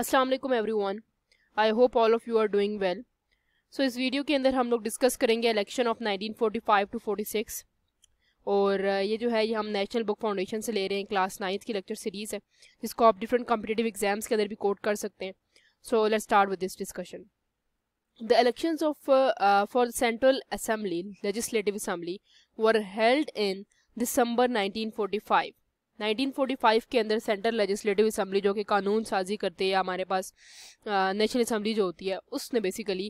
Aslam everyone I hope all of you are doing well so इस video के अंदर हम लोग डिस्कस करेंगे इलेक्शन ऑफ 1945 टू 46 और ये जो है ये हम नेशनल बुक फाउंडेशन से ले रहे हैं क्लास नाइन्थ की लेक्चर सीरीज़ है जिसको आप डिफरेंट कॉम्पिटेटिव एग्जाम्स के अंदर भी कोट कर सकते हैं so let start with this discussion the election of for central assembly Central assembly were held in December nineteen 1945 के अंदर सेंट्रल लेजिस्लेटिव असम्बली जो कि कानून साजी करते हैं हमारे पास नेशनल असम्बली जो होती है उसने बेसिकली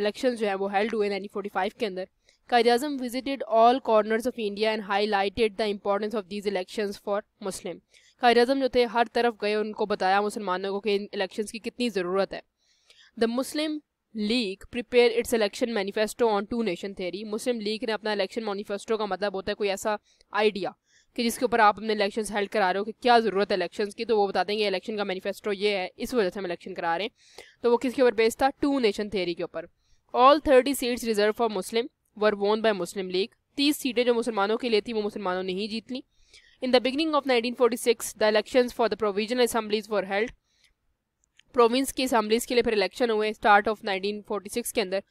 इलेक्शन जो है वो हेल्ड हुए 1945 के अंदर Quaid Azam visited all corners of India and highlighted the importance of these election for Muslim Quaid Azam जो थे हर तरफ गए उनको बताया मुसलमानों को कि इन इलेक्शन की कितनी ज़रूरत है the Muslim League prepare its election manifesto on two nation theory Muslim League ने अपना इलेक्शन मैनीफेस्टो का मतलब होता है कोई ऐसा आइडिया कि जिसके ऊपर आप अपने इलेक्शंस हेल्ड करा रहे हो कि क्या ज़रूरत है इलेक्शंस की तो वो बता देंगे इलेक्शन का मैनिफेस्टो ये है इस वजह से हम इलेक्शन करा रहे हैं तो वो किसके ऊपर बेस्ड था टू नेशन थेरी के ऊपर all thirty seats reserve for Muslim were won by Muslim league तीस सीटें जो मुसलमानों के लिए थी वो मुसलमानों ने ही जीत ली in the beginning of 1946 the election for the provisional assemblies for held province की असम्बलीज के लिए फिर इलेक्शन हुए स्टार्ट ऑफ 1946 के अंदर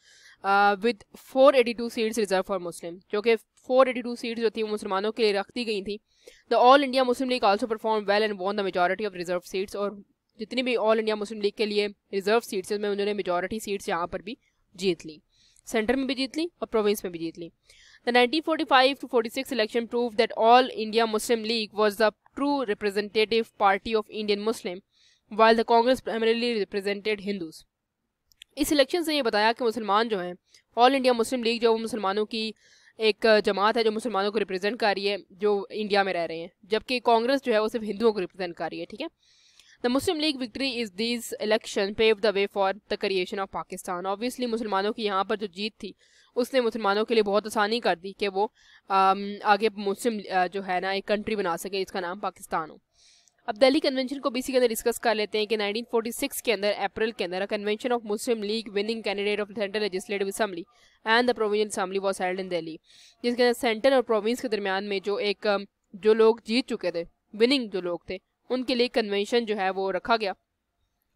with 482 seats reserve for Muslim जो कि 482 सीट्स जो थी वो मुसलमानों के लिए रख दी गई थी the All India Muslim League also perform well and won the majority of reserve seats और जितनी भी ऑल इंडिया मुस्लिम लीग के लिए रिजर्व सीट्स में उन्होंने मेजॉरिटी सीट्स यहाँ पर भी जीत ली सेंटर में भी जीत ली और प्रोविंस में भी जीत ली the 1945 to forty six election prove that All India Muslim League was the true representative party of Indian Muslim while the Congress primarily represented Hindus इस इलेक्शन से ये बताया कि मुसलमान जो हैं ऑल इंडिया मुस्लिम लीग जो मुसलमानों की एक जमात है जो मुसलमानों को रिप्रेजेंट कर रही है जो इंडिया में रह रहे हैं जबकि कांग्रेस जो है वो सिर्फ हिंदुओं को रिप्रेजेंट कर रही है ठीक है the Muslim League victory is this election pave the way for the creation of Pakistan obviously मुसलमानों की यहाँ पर जो जीत थी उसने मुसलमानों के लिए बहुत आसानी कर दी कि वो आगे मुस्लिम जो है ना एक कंट्री बना सके इसका नाम पाकिस्तान हो अब दिल्ली कन्वेंशन को बीसी के अंदर डिस्कस कर लेते हैं कि 1946 के अंदर अप्रैल के अंदर convention of Muslim League winning candidate of central legislative assembly and the provision assembly was held in Delhi जिसके अंदर सेंट्रल और प्रोविंस के दरमियान में जो एक जो लोग जीत चुके थे विनिंग जो लोग थे उनके लिए कन्वेंशन जो है वो रखा गया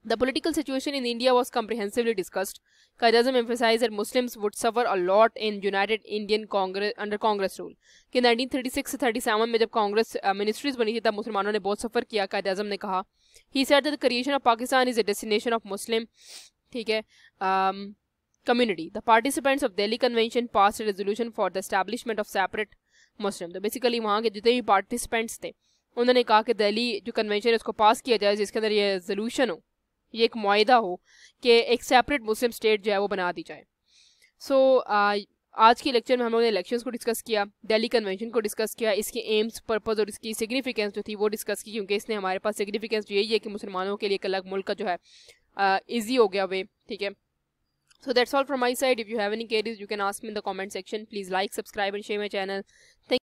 The political situation in India was comprehensively discussed. Khairajam emphasized that Muslims would suffer a lot in United Indian Congress under Congress rule कि 1936-37 में जब कांग्रेस मिनिस्ट्रीज बनी थी तब मुसलमानों ने बहुत सफ़र किया कायद ने कहा ही said the creation of Pakistan is a destination of Muslim ठीक है community. The participants of Delhi Convention passed a resolution for the establishment of separate Muslim. तो basically वहाँ के जितने भी participants थे उन्होंने कहा कि दिल्ली जो कन्वेंशन है उसको पास किया जाए जिसके अंदर ये रेजोल्यूशन हो ये एक माहा हो कि एक सेपरेट मुस्लिम स्टेट जो है वो बना दी जाए सो so, आज के लेक्चर में हम लोगों ने इलेक्शंस को डिस्कस किया दिल्ली कन्वेंशन को डिस्कस किया इसके एम्स पर्पज़ और इसकी सिग्निफिकेंस जो थी वो डिस्कस की क्योंकि इसने हमारे पास सिग्निफिकेंस तो यही है कि मुसलमानों के लिए एक अलग मुल्क का जो है ईजी हो गया वे ठीक है so that's all from my side if you have any care you can ask me in the comment section please like subscribe and share my channel